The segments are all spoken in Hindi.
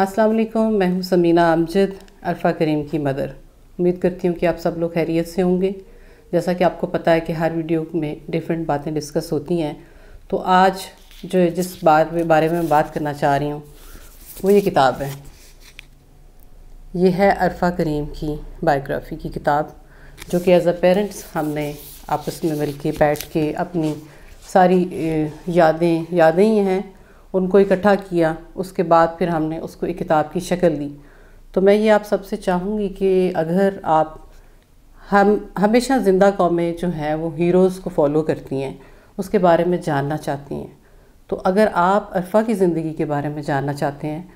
अस्सलाम वालेकुम मैं हूं समीना अमजद अल्फ़ा करीम की मदर उम्मीद करती हूं कि आप सब लोग खैरियत से होंगे जैसा कि आपको पता है कि हर वीडियो में डिफरेंट बातें डिस्कस होती हैं तो आज जो जिस बात बारे में बात करना चाह रही हूँ वो ये किताब है ये है अरफा करीम की बायोग्राफ़ी की किताब जो कि एज़ अ पेरेंट्स हमने आपस में मिल के बैठ के अपनी सारी यादें यादें ही हैं उनको इकट्ठा किया उसके बाद फिर हमने उसको एक किताब की शक्ल दी तो मैं ये आप सबसे चाहूँगी कि अगर आप हम हमेशा ज़िंदा कौमें जो हैं वो हीरोज़ को फॉलो करती हैं उसके बारे में जानना चाहती हैं तो अगर आप अरफा की ज़िंदगी के बारे में जानना चाहते हैं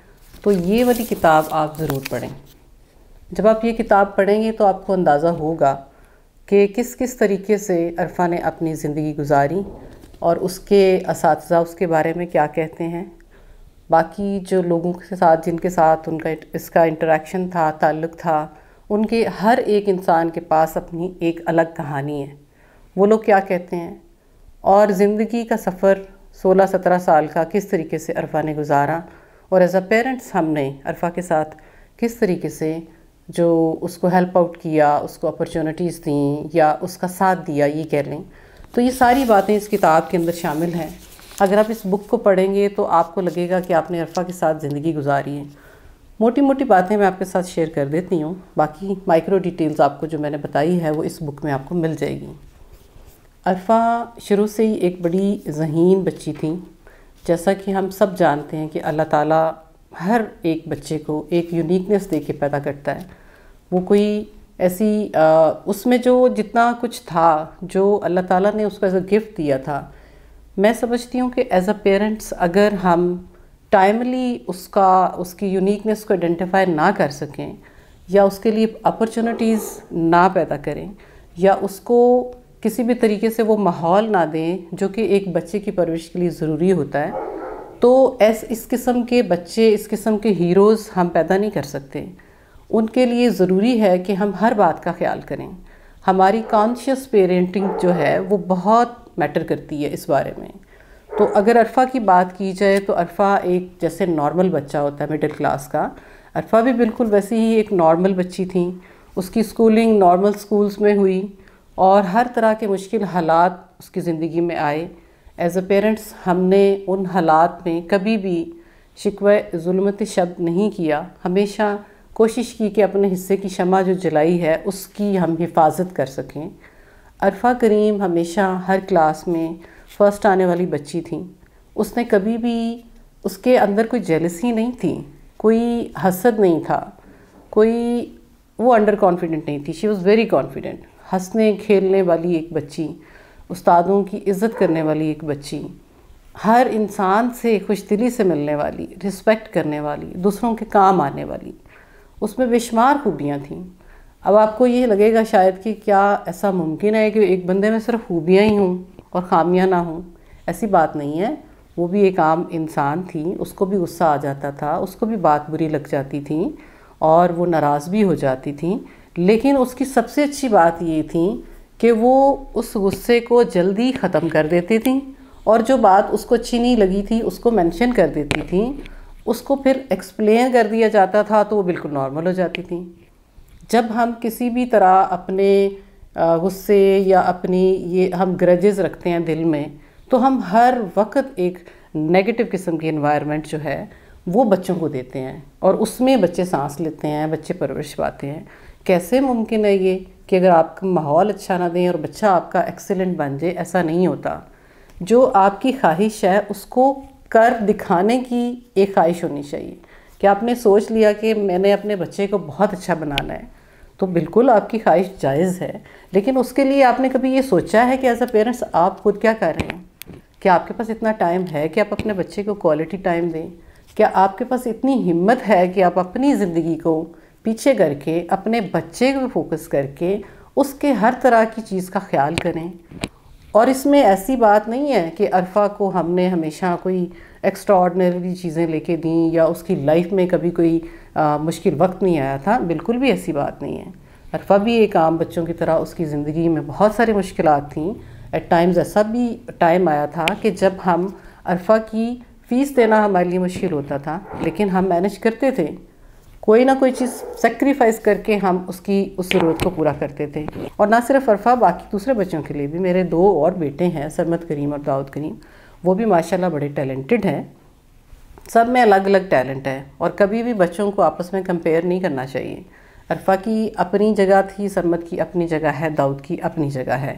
तो ये वाली किताब आप ज़रूर पढ़ें जब आप ये किताब पढ़ेंगे तो आपको अंदाज़ा होगा कि किस किस तरीके से अरफा ने अपनी ज़िंदगी गुजारी और उसके इस उसके बारे में क्या कहते हैं बाकी जो लोगों के साथ जिनके साथ उनका इसका इंटरेक्शन था ताल्लुक़ था उनके हर एक इंसान के पास अपनी एक अलग कहानी है वो लोग क्या कहते हैं और ज़िंदगी का सफ़र 16-17 साल का किस तरीके से अरफा ने गुजारा और एज़ अ पेरेंट्स हमने अरफा के साथ किस तरीके से जो उसको हेल्प आउट किया उसको अपॉर्चुनिटीज़ दी या उसका साथ दिया ये कह लें तो ये सारी बातें इस किताब के अंदर शामिल हैं अगर आप इस बुक को पढ़ेंगे तो आपको लगेगा कि आपने अरफा के साथ ज़िंदगी गुजारी है मोटी मोटी बातें मैं आपके साथ शेयर कर देती हूँ बाकी माइक्रो डिटेल्स आपको जो मैंने बताई है वो इस बुक में आपको मिल जाएगी अरफा शुरू से ही एक बड़ी जहीन बच्ची थी जैसा कि हम सब जानते हैं कि अल्लाह ताला हर एक बच्चे को एक यूनिकनेस दे के पैदा करता है वो कोई ऐसी आ, उसमें जो जितना कुछ था जो अल्लाह ताला ने उसको एज अ गिफ्ट दिया था मैं समझती हूँ कि एज़ अ पेरेंट्स अगर हम टाइमली उसका उसकी यूनिकनेस को आइडेंटिफाई ना कर सकें या उसके लिए अपॉर्चुनिटीज़ ना पैदा करें या उसको किसी भी तरीके से वो माहौल ना दें जो कि एक बच्चे की परवरिश के लिए ज़रूरी होता है तो ऐस इस किस्म के बच्चे इस किस्म के हीरोज़ हम पैदा नहीं कर सकते उनके लिए ज़रूरी है कि हम हर बात का ख्याल करें हमारी कॉन्शियस पेरेंटिंग जो है वो बहुत मैटर करती है इस बारे में तो अगर अरफा की बात की जाए तो अरफा एक जैसे नॉर्मल बच्चा होता है मिडिल क्लास का अरफा भी बिल्कुल वैसी ही एक नॉर्मल बच्ची थी उसकी स्कूलिंग नॉर्मल स्कूल्स में हुई और हर तरह के मुश्किल हालात उसकी ज़िंदगी में आए एज़ अ पेरेंट्स हमने उन हालात में कभी भी शिकवा जुलमत शब्द नहीं किया हमेशा कोशिश की कि अपने हिस्से की शमा जो जलाई है उसकी हम हिफाजत कर सकें अरफा करीम हमेशा हर क्लास में फ़र्स्ट आने वाली बच्ची थी उसने कभी भी उसके अंदर कोई जेलसी नहीं थी कोई हसद नहीं था कोई वो अंडर कॉन्फिडेंट नहीं थी शी वॉज़ वेरी कॉन्फिडेंट हंसने खेलने वाली एक बच्ची उस्तादों की इज़्ज़त करने वाली एक बच्ची हर इंसान से खुश दिली से मिलने वाली रिस्पेक्ट करने वाली दूसरों के काम आने वाली उसमें बेशुमार खूबियाँ थीं अब आपको ये लगेगा शायद कि क्या ऐसा मुमकिन है कि एक बंदे में सिर्फ खूबियाँ ही हों और खामियाँ ना हों ऐसी बात नहीं है वो भी एक आम इंसान थी उसको भी गुस्सा आ जाता था उसको भी बात बुरी लग जाती थी और वो नाराज़ भी हो जाती थी लेकिन उसकी सबसे अच्छी बात ये थी कि वो उस गुस्से को जल्दी ख़त्म कर देती थी और जो बात उसको अच्छी नहीं लगी थी उसको मेंशन कर देती थी उसको फिर एक्सप्लेन कर दिया जाता था तो वो बिल्कुल नॉर्मल हो जाती थी जब हम किसी भी तरह अपने गुस्से या अपनी ये हम ग्रजेज़ रखते हैं दिल में तो हम हर वक्त एक नेगेटिव किस्म की इन्वायरमेंट जो है वो बच्चों को देते हैं और उसमें बच्चे सांस लेते हैं बच्चे परवरिश पाते हैं कैसे मुमकिन है ये कि अगर आपका माहौल अच्छा ना दें और बच्चा आपका एक्सेलेंट बन जाए ऐसा नहीं होता जो आपकी ख्वाहिश है उसको कर दिखाने की एक ख्वाहिश होनी चाहिए कि आपने सोच लिया कि मैंने अपने बच्चे को बहुत अच्छा बनाना है तो बिल्कुल आपकी ख्वाहिश जायज़ है लेकिन उसके लिए आपने कभी ये सोचा है कि एज अ पेरेंट्स आप खुद क्या कर रहे हैं क्या आपके पास इतना टाइम है कि आप अपने बच्चे को क्वालिटी टाइम दें क्या आपके पास इतनी हिम्मत है कि आप अपनी ज़िंदगी को पीछे करके अपने बच्चे को फोकस करके उसके हर तरह की चीज़ का ख्याल करें और इसमें ऐसी बात नहीं है कि अरफा को हमने हमेशा कोई एक्स्ट्राऑर्डनरी चीज़ें लेके दी या उसकी लाइफ में कभी कोई आ, मुश्किल वक्त नहीं आया था बिल्कुल भी ऐसी बात नहीं है अरफा भी एक आम बच्चों की तरह उसकी ज़िंदगी में बहुत सारी मुश्किल थी एट टाइम्स ऐसा भी टाइम आया था कि जब हम अरफा की फ़ीस देना हमारे लिए मुश्किल होता था लेकिन हम मैनेज करते थे कोई ना कोई चीज़ सेक्रीफाइस करके हम उसकी उस ज़रूरत को पूरा करते थे और ना सिर्फ अरफा बाकी दूसरे बच्चों के लिए भी मेरे दो और बेटे हैं सरमत करीम और दाऊद करीम वो भी माशाल्लाह बड़े टैलेंटेड हैं सब में अलग अलग टैलेंट है और कभी भी बच्चों को आपस में कंपेयर नहीं करना चाहिए अरफा की अपनी जगह थी सरमत की अपनी जगह है दाऊद की अपनी जगह है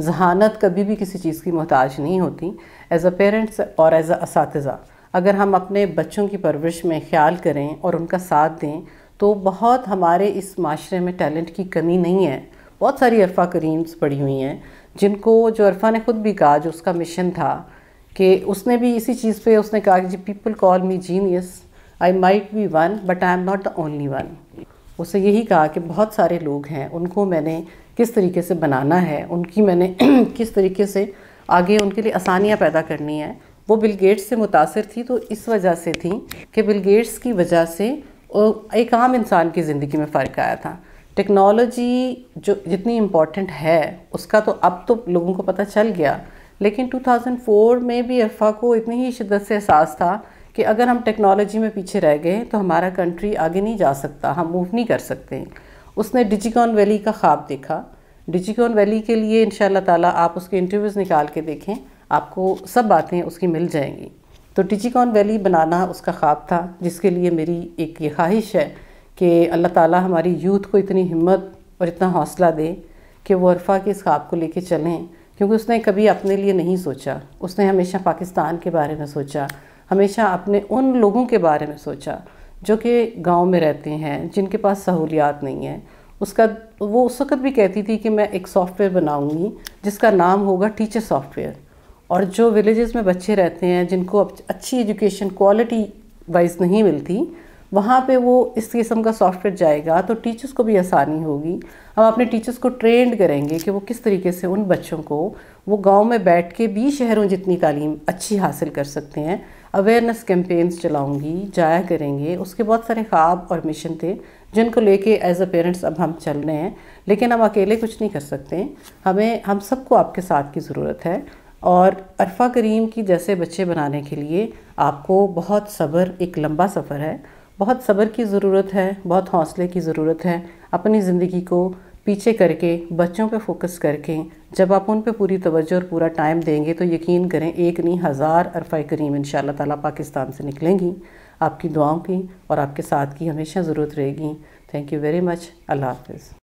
जहानत कभी भी किसी चीज़ की मोहताज नहीं होती एज़ अ पेरेंट्स और एज़ असातिज़ा अगर हम अपने बच्चों की परवरिश में ख्याल करें और उनका साथ दें तो बहुत हमारे इस माशरे में टैलेंट की कमी नहीं है बहुत सारी अरफा करीम्स पड़ी हुई हैं जिनको जो अरफा ने ख़ुद भी कहा जो उसका मिशन था कि उसने भी इसी चीज़ पे उसने कहा कि जी people call me genius I might be one but I am not the only one उसे यही कहा कि बहुत सारे लोग हैं उनको मैंने किस तरीके से बनाना है उनकी मैंने किस तरीके से आगे उनके लिए आसानियाँ पैदा करनी है वो बिल गेट्स से मुतासर थी तो इस वजह से थी कि बिल गेट्स की वजह से एक आम इंसान की ज़िंदगी में फ़र्क आया था टेक्नोलॉजी जो जितनी इम्पॉर्टेंट है उसका तो अब तो लोगों को पता चल गया लेकिन 2004 में भी अरफा को इतनी ही शिद्दत से एहसास था कि अगर हम टेक्नोलॉजी में पीछे रह गए तो हमारा कंट्री आगे नहीं जा सकता हम मूव नहीं कर सकते उसने डिजिकॉन वैली का ख्वाब देखा डिजिकॉन वैली के लिए इन ताला आप उसके इंटरव्यूज़ निकाल के देखें आपको सब बातें उसकी मिल जाएंगी तो टिचिकॉन वैली बनाना उसका ख्वाब था जिसके लिए मेरी एक ये ख्वाहिश है कि अल्लाह ताला हमारी यूथ को इतनी हिम्मत और इतना हौसला दे कि वो अरफा के इस ख्वाब को लेके चलें क्योंकि उसने कभी अपने लिए नहीं सोचा उसने हमेशा पाकिस्तान के बारे में सोचा हमेशा अपने उन लोगों के बारे में सोचा जो कि गांव में रहते हैं जिनके पास सहूलियात नहीं है उसका वो उस वक़्त भी कहती थी कि मैं एक सॉफ्टवेयर बनाऊंगी जिसका नाम होगा टीचर सॉफ्टवेयर और जो विलेजेस में बच्चे रहते हैं जिनको अच्छी एजुकेशन क्वालिटी वाइज नहीं मिलती वहाँ पे वो इस किस्म का सॉफ्टवेयर जाएगा तो टीचर्स को भी आसानी होगी हम अपने टीचर्स को ट्रेंड करेंगे कि वो किस तरीके से उन बच्चों को वो गांव में बैठ के भी शहरों जितनी तालीम अच्छी हासिल कर सकते हैं अवेयरनेस कैंपेन्स चलाऊँगी जाया करेंगे उसके बहुत सारे ख्वाब और मिशन थे जिनको लेके एज अ पेरेंट्स अब हम चल रहे हैं लेकिन हम अकेले कुछ नहीं कर सकते हमें हम सबको आपके साथ की ज़रूरत है और अरफा करीम की जैसे बच्चे बनाने के लिए आपको बहुत सब्र एक लंबा सफ़र है बहुत सब्र की ज़रूरत है बहुत हौसले की ज़रूरत है अपनी ज़िंदगी को पीछे करके बच्चों पे फोकस करके जब आप उन पे पूरी तवज्जो और पूरा टाइम देंगे तो यकीन करें एक नहीं हज़ार अरफा करीम इन ताला पाकिस्तान से निकलेंगी आपकी दुआओं की और आपके साथ की हमेशा ज़रूरत रहेगी थैंक यू वेरी मच अल्लाह हाफिज़